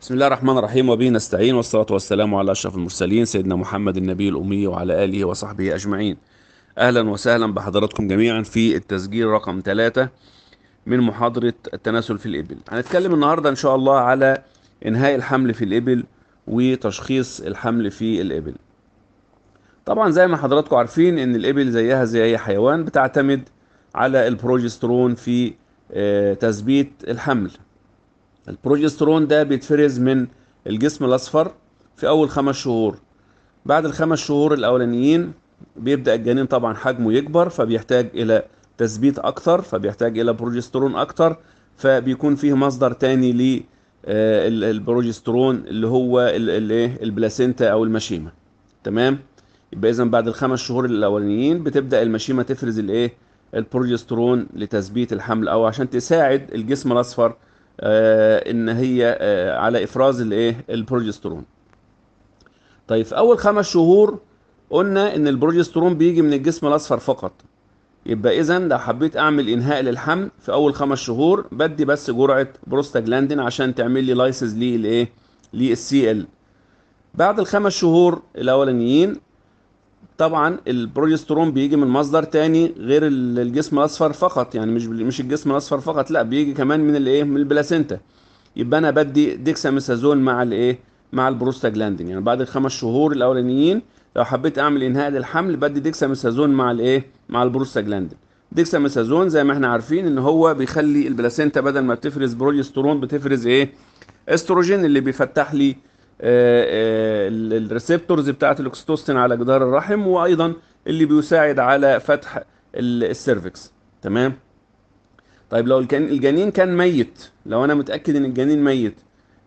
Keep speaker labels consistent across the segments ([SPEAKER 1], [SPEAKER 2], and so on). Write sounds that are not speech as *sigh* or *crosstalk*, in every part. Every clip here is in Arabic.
[SPEAKER 1] بسم الله الرحمن الرحيم وبه نستعين والصلاة والسلام على أشرف المرسلين سيدنا محمد النبي الأمي وعلى آله وصحبه أجمعين أهلا وسهلا بحضراتكم جميعا في التسجيل رقم ثلاثة من محاضرة التناسل في الإبل هنتكلم النهاردة إن شاء الله على إنهاء الحمل في الإبل وتشخيص الحمل في الإبل طبعا زي ما حضراتكم عارفين إن الإبل زيها زي أي حيوان بتعتمد على البروجسترون في آه، تثبيت الحمل البروجسترون ده بيتفرز من الجسم الاصفر في اول خمس شهور بعد الخمس شهور الاولانيين بيبدا الجنين طبعا حجمه يكبر فبيحتاج الى تثبيت اكتر فبيحتاج الى بروجسترون اكتر فبيكون فيه مصدر تاني للبروجسترون آه، اللي هو الايه البلاسينتا او المشيمه تمام يبقى اذا بعد الخمس شهور الاولانيين بتبدا المشيمه تفرز الايه البروجسترون لتثبيت الحمل او عشان تساعد الجسم الاصفر آه، ان هي آه، على افراز الايه البروجسترون طيب في اول خمس شهور قلنا ان البروجسترون بيجي من الجسم الاصفر فقط يبقى اذا لو حبيت اعمل انهاء للحمل في اول خمس شهور بدي بس جرعه بروستاجلاندين عشان تعمل لي لايسز للايه للسي ال بعد الخمس شهور الاولانيين طبعا البروجسترون بيجي من مصدر تاني غير الجسم الاصفر فقط يعني مش مش الجسم الاصفر فقط لا بيجي كمان من الايه من البلاسينتا يبقى انا بدي ديكساميثازون مع الايه مع البروستاجلاندين يعني بعد الخمس شهور الاولانيين لو حبيت اعمل انهاء للحمل بدي ديكساميثازون مع الايه مع البروستاجلاندين ديكساميثازون زي ما احنا عارفين ان هو بيخلي البلاسينتا بدل ما بتفرز بروجسترون بتفرز ايه استروجين اللي بيفتح لي آه، آه، الريسبتورز بتاعه الاكسيتوسين على جدار الرحم وايضا اللي بيساعد على فتح السيرفكس تمام طيب لو الجنين كان ميت لو انا متاكد ان الجنين ميت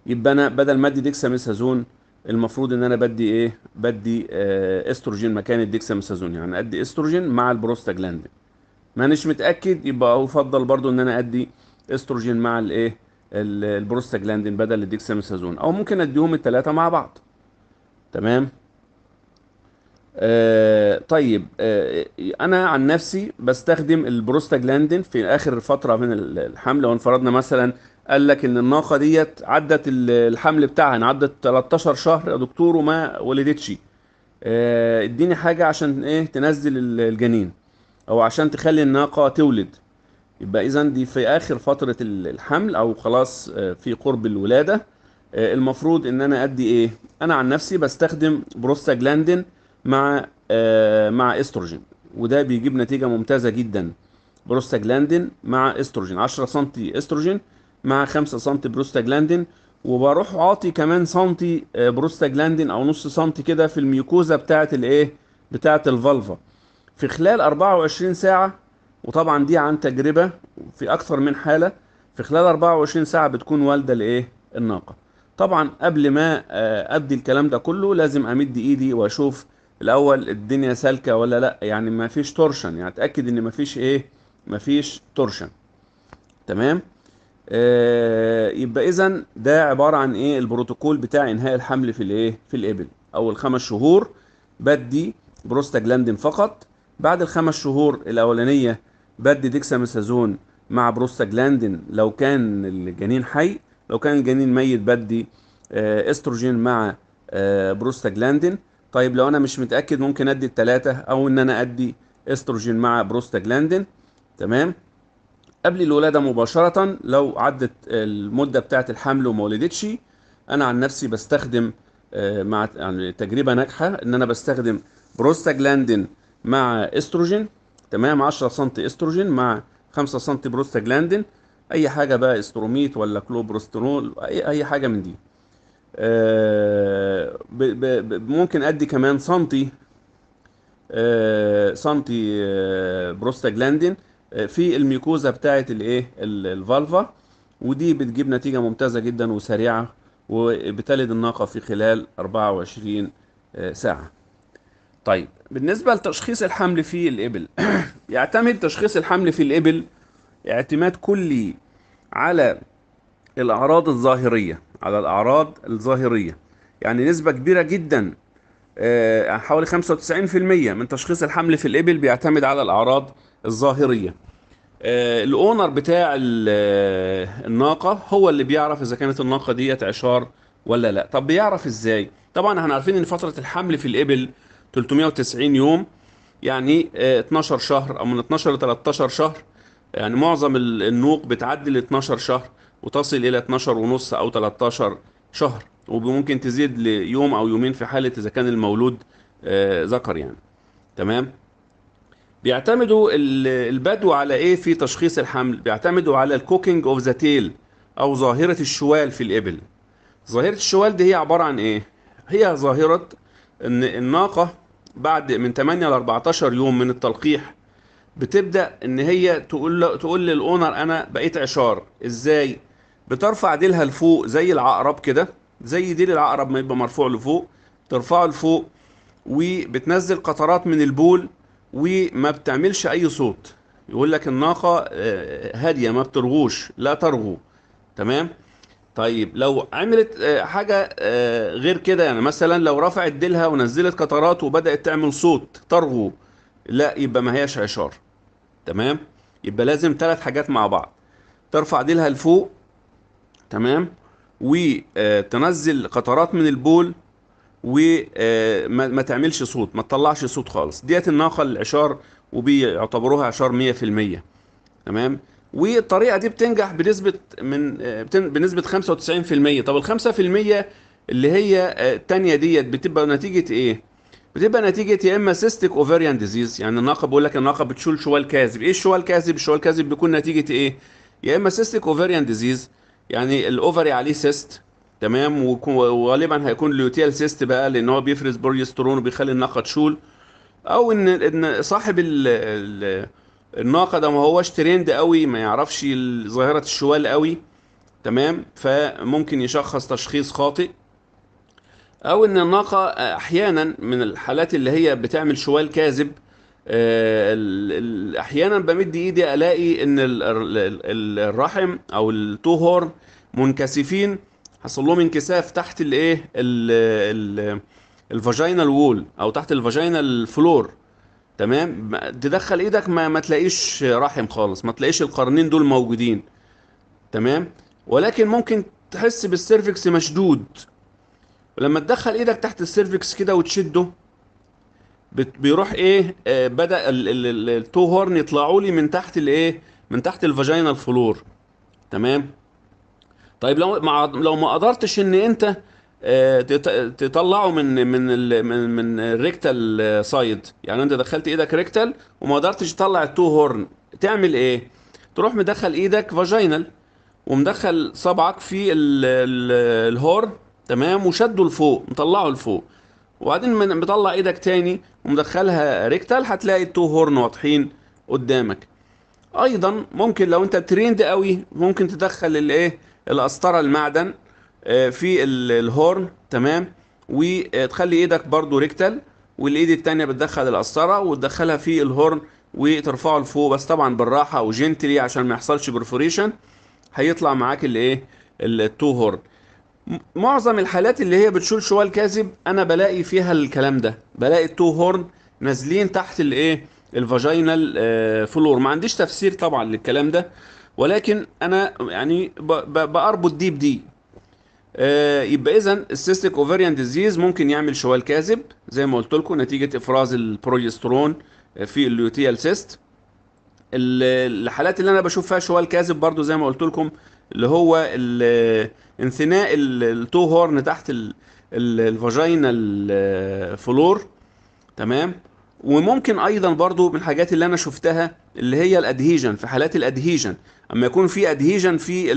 [SPEAKER 1] يبقى انا بدل ما ادي ديكساميثازون المفروض ان انا بدي ايه بدي آه استروجين مكان الديكساميثازون يعني ادي استروجين مع البروستاجلاندين مانيش متاكد يبقى افضل برضو ان انا ادي استروجين مع الايه البروستاجلاندين بدل الديكساميثازون او ممكن اديهم الثلاثه مع بعض تمام آه طيب آه انا عن نفسي بستخدم البروستاجلاندين في اخر فتره من الحمل لو انفرضنا مثلا قال لك ان الناقه ديت عدت الحمل بتاعها عدت 13 شهر يا دكتور وما ولدتش آه، اديني آه حاجه عشان ايه تنزل الجنين او عشان تخلي الناقه تولد يبقى اذا دي في اخر فتره الحمل او خلاص آه، في قرب الولاده آه، المفروض ان انا ادي ايه انا عن نفسي بستخدم بروستاجلاندين مع آه، مع استروجين وده بيجيب نتيجه ممتازه جدا بروستاجلاندين مع استروجين 10 سم استروجين مع 5 سم بروستاجلاندين وبروح عاطي كمان سنتي بروستاجلاندين او نص سنتي كده في الميوكوزا بتاعه الايه بتاعه الفالفا في خلال 24 ساعه وطبعا دي عن تجربة في أكثر من حالة في خلال 24 ساعة بتكون والدة لإيه الناقة طبعا قبل ما آه، أبدي الكلام ده كله لازم أمد إيدي وأشوف الأول الدنيا سالكة ولا لأ يعني ما فيش تورشن يعني أتأكد إن ما فيش إيه ما فيش تورشن تمام آه يبقى إذا ده عبارة عن إيه البروتوكول بتاع إنهاء الحمل في الإيه في الإبل أول خمس شهور بدي بروستاجلاندين فقط بعد الخمس شهور الأولانية بدي ديكساميثازون مع بروستاجلاندين لو كان الجنين حي لو كان الجنين ميت بدي آه، استروجين مع آه، بروستاجلاندين طيب لو انا مش متاكد ممكن ادي الثلاثه او ان انا ادي استروجين مع بروستاجلاندين تمام قبل الولاده مباشره لو عدت المده بتاعه الحمل وما ولدتش انا عن نفسي بستخدم آه، مع يعني تجربه ناجحه ان انا بستخدم بروستاجلاندين مع استروجين تمام 10 سم استروجين مع 5 سم بروستاجلاندين اي حاجه بقى استروميت ولا كلوبروسترول اي اي حاجه من دي آه ب ب ممكن ادي كمان سنتي آه سنتي آه بروستاجلاندين آه، في الميكوزا بتاعه الايه الفالفا ودي بتجيب نتيجه ممتازه جدا وسريعه وبتلد الناقه في خلال 24 آه، ساعه طيب بالنسبة لتشخيص الحمل في الإبل *clears throat* يعتمد تشخيص الحمل في الإبل اعتماد كلي على الأعراض الظاهرية على الأعراض الظاهرية يعني نسبة كبيرة جدا آه، حوالي 95% من تشخيص الحمل في الإبل بيعتمد على الأعراض الظاهرية آه، الأونر بتاع آه، الناقة هو اللي بيعرف إذا كانت الناقة ديت عشار ولا لا طب بيعرف إزاي طبعا احنا عارفين ان فترة الحمل في الإبل 390 يوم يعني 12 آه، شهر او من 12 ل 13 شهر يعني معظم النوق بتعدي ل 12 شهر وتصل الى 12 ونص او 13 شهر وممكن تزيد ليوم او يومين في حاله اذا كان المولود آه، ذكر يعني تمام بيعتمدوا البدو على ايه في تشخيص الحمل بيعتمدوا على الكوكينج اوف ذا تيل او ظاهره الشوال في الابل ظاهره الشوال دي هي عباره عن ايه هي ظاهره ان الناقه بعد من 8 ل 14 يوم من التلقيح بتبدا ان هي تقول تقول للاونر انا بقيت عشار ازاي بترفع ديلها لفوق زي العقرب كده زي ديل العقرب ما يبقى مرفوع لفوق ترفعه لفوق وبتنزل قطرات من البول وما بتعملش اي صوت يقول لك الناقه آه، هاديه ما بترغوش لا ترغو تمام طيب لو عملت آه، حاجة آه، غير كده يعني مثلا لو رفعت ديلها ونزلت قطرات وبدأت تعمل صوت ترغو لا يبقى ما هياش عشار تمام يبقى لازم ثلاث حاجات مع بعض ترفع ديلها لفوق تمام وتنزل آه، قطرات من البول وما تعملش صوت ما تطلعش صوت خالص ديت الناقة العشار وبيعتبروها عشار 100% تمام والطريقه دي بتنجح بنسبه من بنسبه 95% طب ال 5% اللي هي آه، الثانيه ديت بتبقى نتيجه ايه بتبقى نتيجه يا اما سيستيك اوفريان ديزيز يعني الناقه بيقول لك الناقه بتشول شوال كاذب ايه الشوال كاذب الشوال كاذب بيكون نتيجه ايه يا اما سيستيك اوفريان ديزيز يعني الاوفري عليه سيست تمام وغالبا هيكون اليوتيال سيست بقى لان هو بيفرز بروجسترون وبيخلي الناقه تشول او ان ان صاحب ال الناقه ده ما هوش ترند قوي ما يعرفش ظاهره الشوال قوي تمام فممكن يشخص تشخيص خاطئ او ان الناقه احيانا من الحالات اللي هي بتعمل شوال كاذب آه، احيانا بمد ايدي الاقي ان الرحم او التو هورن منكسفين حصل لهم انكساف تحت الايه الفاجينال وول او تحت الفاجينال فلور تمام تدخل ايدك ما, ما تلاقيش رحم خالص ما تلاقيش القرنين دول موجودين تمام ولكن ممكن تحس بالسيرفكس مشدود ولما تدخل ايدك تحت السيرفكس كده وتشده بيروح ايه آه بدا التو هورن يطلعوا لي من تحت الايه من تحت الفاجينال فلور تمام طيب لو ما لو ما قدرتش ان انت تطلعه من من الـ من من الريكتال سايد يعني انت دخلت ايدك ريكتال وما قدرتش تطلع التو هورن تعمل ايه تروح مدخل ايدك فاجينال ومدخل صبعك في الهورن تمام وشده لفوق مطلعه لفوق وبعدين مطلع ايدك تاني ومدخلها ريكتال هتلاقي التو هورن واضحين قدامك ايضا ممكن لو انت تريند قوي ممكن تدخل الايه القسطره المعدن آه، في الهورن تمام وتخلي ايدك برضو ريكتال والايد التانية بتدخل القسطرة وتدخلها في الهورن وترفعه لفوق بس طبعا بالراحة وجنتلي عشان ما يحصلش برفوريشن هيطلع معاك الايه التو هورن معظم الحالات اللي هي بتشول شوال كاذب انا بلاقي فيها الكلام ده بلاقي التو هورن نازلين تحت الايه الفاجينال فلور ما عنديش تفسير طبعا للكلام ده ولكن انا يعني باربط دي بدي آه، يبقى اذا السيستيك اوفريان ديزيز ممكن يعمل شوال كاذب زي ما قلت لكم نتيجه افراز البروجسترون آه، في اليوتيال سيست الحالات اللي انا بشوف فيها شوال كاذب برضو زي ما قلت لكم اللي هو انثناء التو هورن تحت الفاجينا الفلور آه، تمام وممكن ايضا برضو من الحاجات اللي انا شفتها اللي هي الادهيجن في حالات الادهيجن اما يكون في ادهيجن في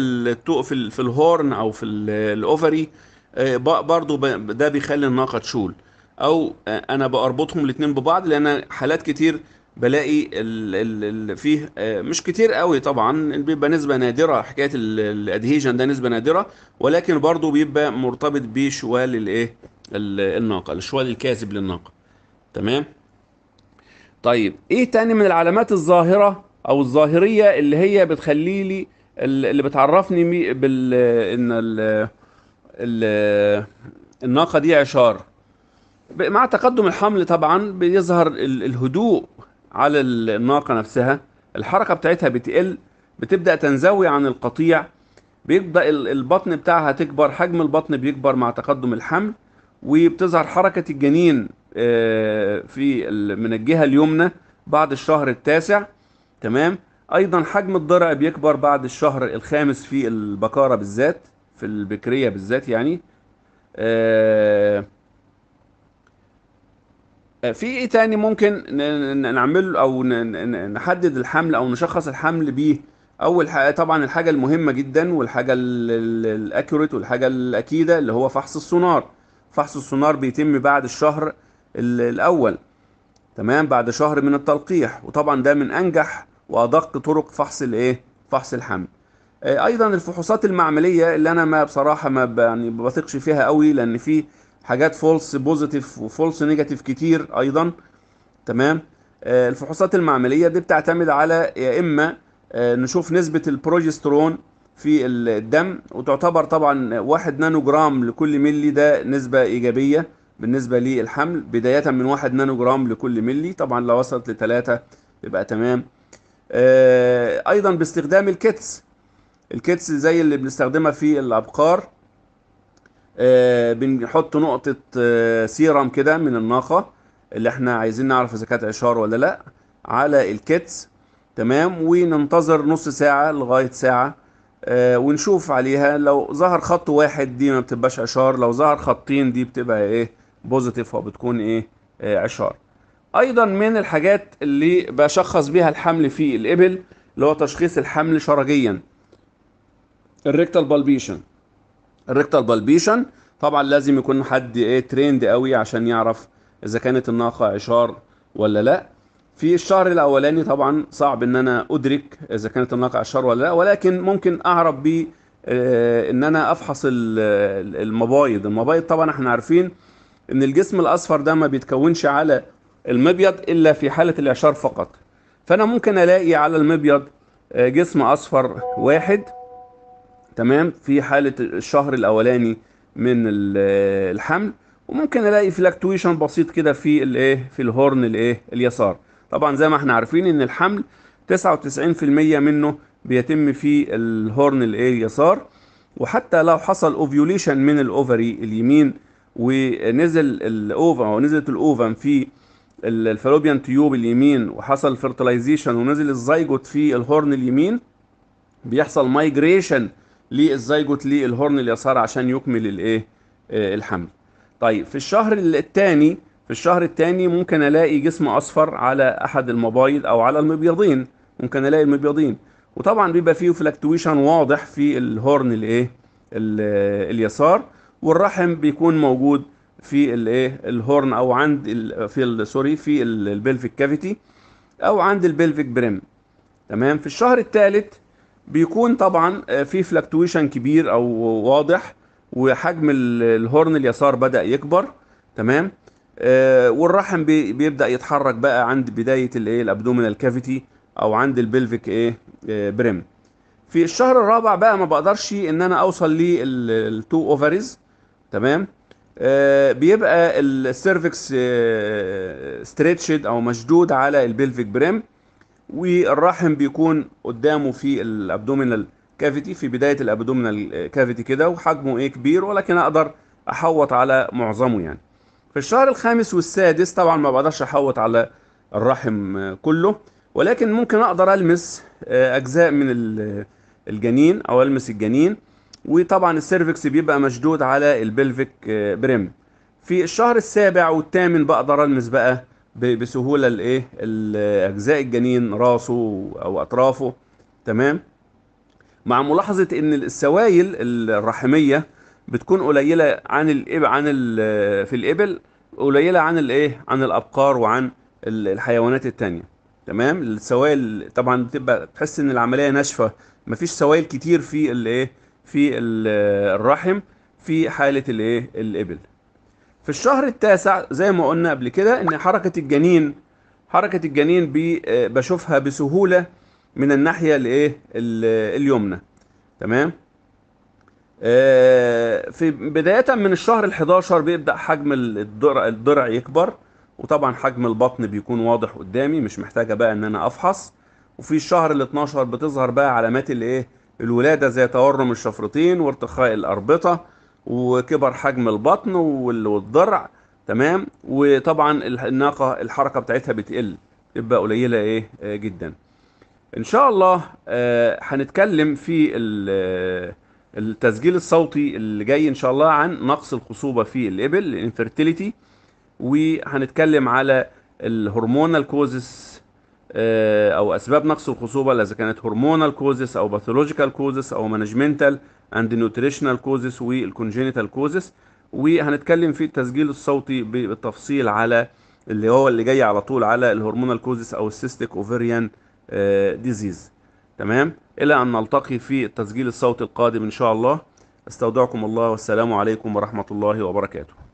[SPEAKER 1] في في الهورن او في الاوفري آه، برضو ده بيخلي الناقه تشول او آه، انا باربطهم الاثنين ببعض لان حالات كتير بلاقي اللي فيه آه، مش كتير قوي طبعا بيبقى نسبه نادره حكايه الادهيجن ده نسبه نادره ولكن برضو بيبقى مرتبط بشوال الايه الناقه الشوال الكاذب للناقه تمام طيب ايه تاني من العلامات الظاهرة او الظاهرية اللي هي بتخلي لي اللي بتعرفني بال ان ال... ال... الناقة دي عشار مع تقدم الحمل طبعا بيظهر الهدوء على الناقة نفسها الحركة بتاعتها بتقل بتبدأ تنزوي عن القطيع بيبدأ البطن بتاعها تكبر حجم البطن بيكبر مع تقدم الحمل وبتظهر حركة الجنين آه، في من الجهه اليمنى بعد الشهر التاسع تمام ايضا حجم الضرع بيكبر بعد الشهر الخامس في البكاره بالذات في البكريه بالذات يعني آه، آه، في ايه تاني ممكن نعمل او نحدد الحمل او نشخص الحمل بيه اول حاجه طبعا الحاجه المهمه جدا والحاجه الاكوريت والحاجه الاكيده اللي هو فحص السونار فحص السونار بيتم بعد الشهر الأول تمام بعد شهر من التلقيح وطبعا ده من أنجح وأدق طرق فحص الإيه فحص الحمل آه، ايضا الفحوصات المعمليه اللي انا ما بصراحه ما يعني بثقش فيها قوي لان في حاجات فولس بوزيتيف وفولس نيجاتيف كتير ايضا تمام آه، الفحوصات المعمليه دي بتعتمد على يا اما آه، نشوف نسبه البروجسترون في الدم وتعتبر طبعا 1 نانو جرام لكل ملي ده نسبه ايجابيه بالنسبة للحمل بداية من 1 نانو جرام لكل ملي طبعا لو وصلت لثلاثة يبقى تمام آه، أيضا باستخدام الكتس الكتس زي اللي بنستخدمها في الأبقار آه، بنحط نقطة آه، سيرام كده من الناقة اللي احنا عايزين نعرف إذا كانت عشار ولا لأ على الكتس تمام وننتظر نص ساعة لغاية ساعة آه ونشوف عليها لو ظهر خط واحد دي ما بتبقاش عشار لو ظهر خطين دي بتبقى ايه بوزيتيف وبتكون ايه آه، عشار ايضا من الحاجات اللي بشخص بيها الحمل في الابل اللي هو تشخيص الحمل شرجيا الريكتال بالبيشن الريكتال بالبيشن طبعا لازم يكون حد ايه تريند قوي عشان يعرف اذا كانت الناقه عشار ولا لا في الشهر الاولاني طبعا صعب ان انا ادرك اذا كانت الناقه عشار ولا لا ولكن ممكن اعرف ب آه، ان انا افحص المبايض المبايض طبعا احنا عارفين ان الجسم الاصفر ده ما بيتكونش على المبيض الا في حالة الاعشار فقط فانا ممكن الاقي على المبيض آه، جسم اصفر واحد تمام في حالة الشهر الاولاني من آه، الحمل وممكن الاقي فلكتويشن بسيط كده في الايه في الهورن الايه اليسار طبعا زي ما احنا عارفين ان الحمل 99% منه بيتم في الهورن الايه اليسار وحتى لو حصل اوفيوليشن من الاوفري اليمين ونزل الاوفا او نزلت الاوفا في الفالوبيان تيوب اليمين وحصل فيرتلايزيشن ونزل الزيجوت في الهورن اليمين بيحصل مايجريشن للزيجوت للهورن اليسار عشان يكمل الايه آه، الحمل طيب في الشهر الثاني في الشهر الثاني ممكن الاقي جسم اصفر على احد المبايض او على المبيضين ممكن الاقي المبيضين وطبعا بيبقى فيه فلكتويشن واضح في الهورن الايه اليسار والرحم بيكون موجود في الايه الهورن او عند في سوري في البلفيك كافيتي او عند البلفيك بريم تمام في الشهر الثالث بيكون طبعا آه، في فلكتويشن كبير او واضح وحجم الهورن اليسار بدا يكبر تمام آه، والرحم بيبدا يتحرك بقى عند بدايه الايه الابدومينال كافيتي او عند البلفيك ايه آه، بريم في الشهر الرابع بقى ما بقدرش ان انا اوصل للتو اوفريز تمام آه بيبقى السيرفكس آه ستريتشد او مشدود على البلفيك بريم والرحم بيكون قدامه في الابدومينال كافيتي في بدايه الابدومينال آه، كافيتي كده وحجمه ايه كبير ولكن اقدر احوط على معظمه يعني في الشهر الخامس والسادس طبعا ما بقدرش احوط على الرحم آه، كله ولكن ممكن اقدر المس آه، اجزاء من الجنين او المس الجنين وطبعا السيرفكس بيبقى مشدود على البلفيك آه، بريم في الشهر السابع والثامن بقدر المس بقى بسهوله الايه اجزاء الجنين راسه او اطرافه تمام مع ملاحظه ان السوائل الرحميه بتكون قليله عن الإب عن في الابل قليله عن الايه عن الابقار وعن الحيوانات الثانيه تمام السوائل طبعا بتبقى تحس ان العمليه ناشفه مفيش سوائل كتير في الايه في الرحم في حالة الايه الإبل في الشهر التاسع زي ما قلنا قبل كده ان حركة الجنين حركة الجنين آه، بشوفها بسهولة من الناحية الايه اليمنى تمام آه، في بداية من الشهر ال11 بيبدأ حجم الدرع, الضرع يكبر وطبعا حجم البطن بيكون واضح قدامي مش محتاجة بقى ان انا افحص وفي الشهر ال12 بتظهر بقى علامات الايه الولادة زي تورم الشفرتين وارتخاء الأربطة وكبر حجم البطن والضرع تمام وطبعا الناقة الحركة بتاعتها بتقل تبقى قليلة ايه آه، جدا ان شاء الله آه، هنتكلم في آه، التسجيل الصوتي اللي جاي ان شاء الله عن نقص الخصوبة في الإبل الانفرتيليتي وهنتكلم على الهرمونال كوزس آه، او اسباب نقص الخصوبه اذا كانت هرمونال كوزس او باثولوجيكال كوزس او مانجمنتال اند نوتريشنال كوزس والكونجنتال كوزس وهنتكلم في التسجيل الصوتي بالتفصيل على اللي هو اللي جاي على طول على الهرمونال كوزس او السيستيك اوفريان ديزيز تمام الى ان نلتقي في التسجيل الصوتي القادم ان شاء الله استودعكم الله والسلام عليكم ورحمه الله وبركاته